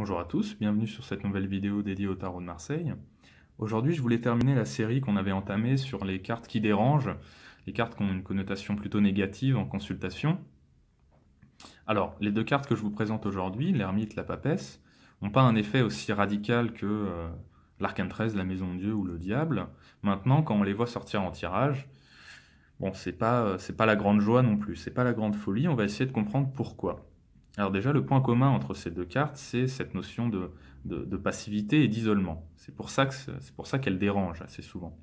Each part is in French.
Bonjour à tous, bienvenue sur cette nouvelle vidéo dédiée au tarot de Marseille. Aujourd'hui, je voulais terminer la série qu'on avait entamée sur les cartes qui dérangent, les cartes qui ont une connotation plutôt négative en consultation. Alors, les deux cartes que je vous présente aujourd'hui, l'ermite, la papesse, n'ont pas un effet aussi radical que euh, l'arcane 13, la maison de Dieu ou le diable. Maintenant, quand on les voit sortir en tirage, bon, c'est pas, euh, pas la grande joie non plus, c'est pas la grande folie, on va essayer de comprendre pourquoi. Alors déjà, le point commun entre ces deux cartes, c'est cette notion de, passivité et d'isolement. C'est pour ça qu'elle dérange assez souvent.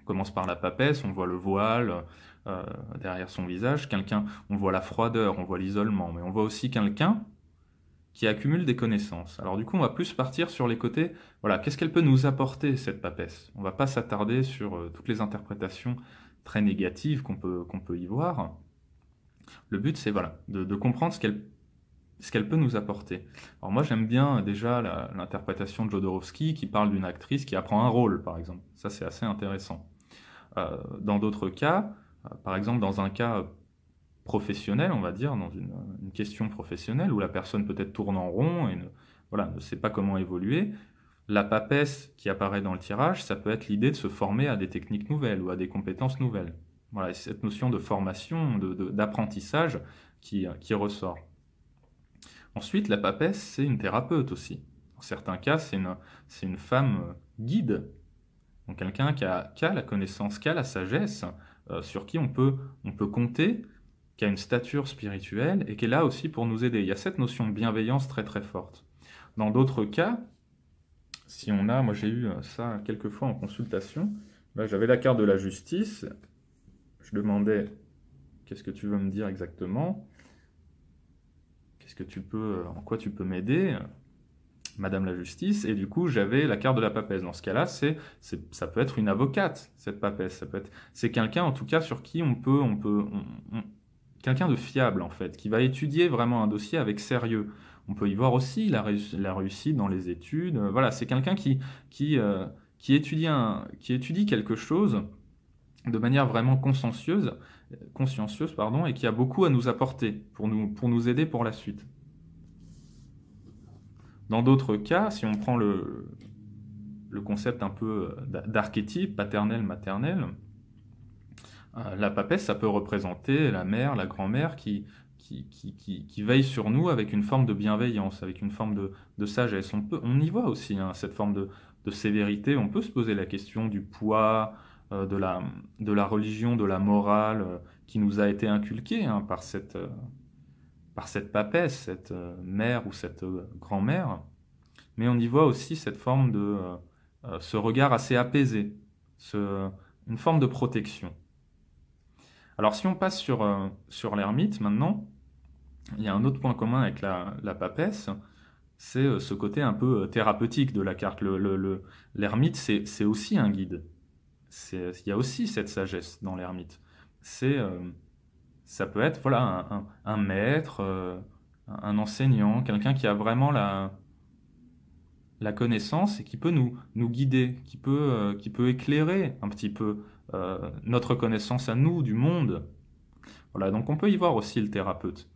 On commence par la papesse, on voit le voile euh, derrière son visage, quelqu'un, on voit la froideur, on voit l'isolement, mais on voit aussi quelqu'un qui accumule des connaissances. Alors du coup, on va plus partir sur les côtés, voilà, qu'est-ce qu'elle peut nous apporter, cette papesse On va pas s'attarder sur euh, toutes les interprétations très négatives qu'on peut, qu'on peut y voir. Le but, c'est voilà, de comprendre ce qu'elle ce qu'elle peut nous apporter. Alors moi j'aime bien euh, déjà l'interprétation de Jodorowsky qui parle d'une actrice qui apprend un rôle par exemple. Ça c'est assez intéressant. Euh, dans d'autres cas, euh, par exemple dans un cas professionnel, on va dire, dans une, question professionnelle où la personne peut-être tourne en rond et ne, voilà, ne sait pas comment évoluer, la papesse qui apparaît dans le tirage, ça peut être l'idée de se former à des techniques nouvelles ou à des compétences nouvelles. Voilà, cette notion de formation, d'apprentissage qui ressort. Ensuite, la papesse, c'est une thérapeute aussi. Dans certains cas, c'est une, femme euh, guide. Donc quelqu'un qui a, la connaissance, qui a la sagesse, euh, sur qui on peut, on peut compter, qui a une stature spirituelle et qui est là aussi pour nous aider. Il y a cette notion de bienveillance très très forte. Dans d'autres cas, si on a, moi j'ai eu euh, ça quelques fois en consultation, bah, j'avais la carte de la justice, je demandais qu'est-ce que tu veux me dire exactement, ce que tu peux, euh, en quoi tu peux m'aider euh, Madame la justice, et du coup j'avais la carte de la papesse. Dans ce cas-là, c'est, ça peut être une avocate, cette papesse, ça peut être, c'est quelqu'un en tout cas sur qui on peut, on peut, quelqu'un de fiable en fait, qui va étudier vraiment un dossier avec sérieux. On peut y voir aussi la, réussite dans les études. Euh, voilà, c'est quelqu'un qui, qui, qui, étudie qui étudie quelque chose de manière vraiment consciencieuse consciencieuse pardon, et qui a beaucoup à nous apporter pour nous, pour nous aider pour la suite. Dans d'autres cas, si on prend le, le concept un peu euh, d'archétype, paternel, maternel, euh, la papesse, ça peut représenter la mère, la grand-mère qui, qui, veille sur nous avec une forme de bienveillance, avec une forme de, sagesse. On, on y voit aussi hein, cette forme de, de, sévérité. On peut se poser la question du poids, euh, de, la, de la religion, de la morale euh, qui nous a été inculquée hein, par, cette, euh, par cette papesse, cette mère ou cette grand-mère. Mais on y voit aussi cette forme de ce regard assez apaisé, une forme de protection. Alors si on passe sur, sur l'ermite maintenant, il y a un autre point commun avec la, papesse, c'est ce côté un peu thérapeutique de la carte. L'ermite, le, c'est aussi un guide il y a aussi cette sagesse dans l'ermite. C'est, euh, ça peut être voilà un, maître, euh, un enseignant, quelqu'un qui a vraiment la, la connaissance et qui peut nous, nous guider, qui peut, euh, qui peut éclairer un petit peu notre connaissance à nous du monde. Voilà, donc on peut y voir aussi le thérapeute.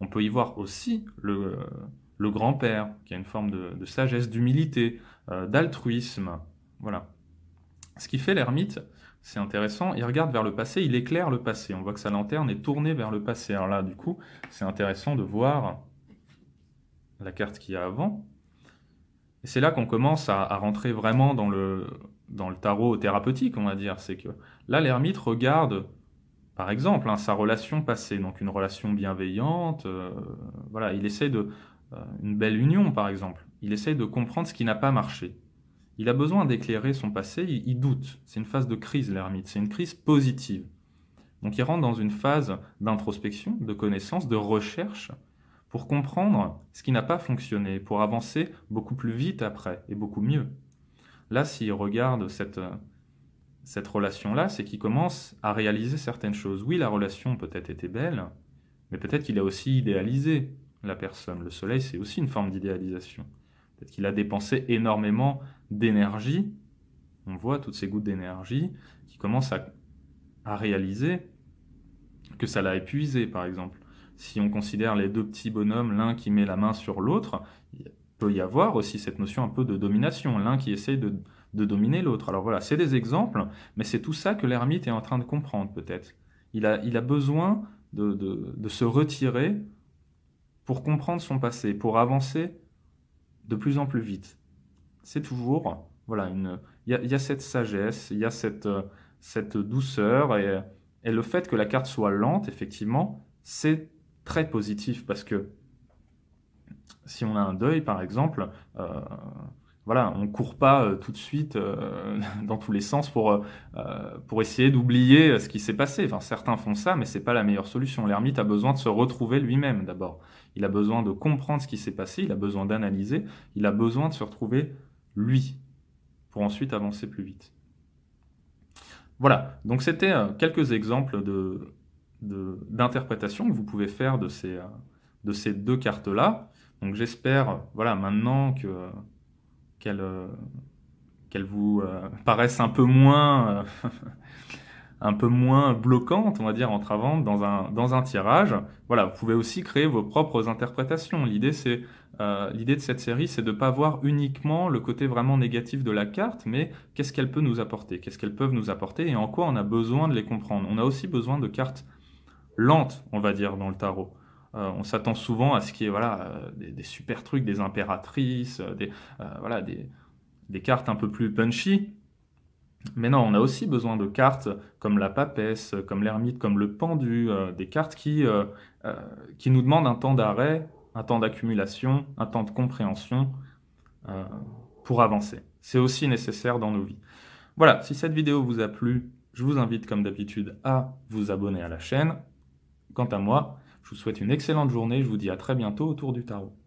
On peut y voir aussi le, grand-père, qui a une forme de sagesse, d'humilité, d'altruisme. Voilà. Ce qui fait l'ermite, c'est intéressant, il regarde vers le passé, il éclaire le passé. On voit que sa lanterne est tournée vers le passé. Alors là, du coup, c'est intéressant de voir la carte qu'il y a avant. Et c'est là qu'on commence à, rentrer vraiment dans le, dans le tarot thérapeutique, on va dire. C'est que là, l'ermite regarde, par exemple, hein, sa relation passée, donc une relation bienveillante. Euh, voilà, il essaie de. Euh, une belle union, par exemple. Il essaie de comprendre ce qui n'a pas marché. Il a besoin d'éclairer son passé, il, doute. C'est une phase de crise, l'ermite, c'est une crise positive. Donc il rentre dans une phase d'introspection, de connaissance, de recherche, pour comprendre ce qui n'a pas fonctionné, pour avancer beaucoup plus vite après et beaucoup mieux. Là, s'il regarde cette, cette relation-là, c'est qu'il commence à réaliser certaines choses. Oui, la relation peut-être était belle, mais peut-être qu'il a aussi idéalisé la personne. Le soleil, c'est aussi une forme d'idéalisation. Peut-être qu'il a dépensé énormément d'énergie. On voit toutes ces gouttes d'énergie qui commencent à, réaliser que ça l'a épuisé, par exemple. Si on considère les deux petits bonhommes, l'un qui met la main sur l'autre, il peut y avoir aussi cette notion un peu de domination, l'un qui essaye de, dominer l'autre. Alors voilà, c'est des exemples, mais c'est tout ça que l'ermite est en train de comprendre peut-être. Il a, besoin de se retirer pour comprendre son passé, pour avancer de plus en plus vite. C'est toujours, voilà, une, il y, a cette sagesse, il y a cette, euh, cette douceur, et, et le fait que la carte soit lente, effectivement, c'est très positif parce que si on a un deuil, par exemple, euh, voilà, on court pas euh, tout de suite euh, dans tous les sens pour euh, pour essayer d'oublier ce qui s'est passé. Enfin, certains font ça, mais ce n'est pas la meilleure solution. L'ermite a besoin de se retrouver lui-même d'abord. Il a besoin de comprendre ce qui s'est passé. Il a besoin d'analyser. Il a besoin de se retrouver lui pour ensuite avancer plus vite. Voilà. Donc c'était quelques exemples de d'interprétation que vous pouvez faire de ces de ces deux cartes là. Donc j'espère voilà maintenant que qu'elles euh, vous euh, paraissent un peu moins, euh, un peu moins bloquantes, on va dire, entravantes dans un, dans un tirage. Voilà, vous pouvez aussi créer vos propres interprétations. L'idée, c'est l'idée de cette série, c'est de ne pas voir uniquement le côté vraiment négatif de la carte, mais qu'est-ce qu'elle peut nous apporter, qu'est-ce qu'elles peuvent nous apporter et en quoi on a besoin de les comprendre. On a aussi besoin de cartes lentes, on va dire, dans le tarot. Euh, on s'attend souvent à ce qui y ait voilà, euh, des, super trucs, des impératrices, euh, des, voilà, des, cartes un peu plus punchy. Mais non, on a aussi besoin de cartes comme la papesse, comme l'ermite, comme le pendu, des cartes qui nous demandent un temps d'arrêt, un temps d'accumulation, un temps de compréhension pour avancer. C'est aussi nécessaire dans nos vies. Voilà, si cette vidéo vous a plu, je vous invite comme d'habitude à vous abonner à la chaîne. Quant à moi, je vous souhaite une excellente journée, je vous dis à très bientôt autour du tarot.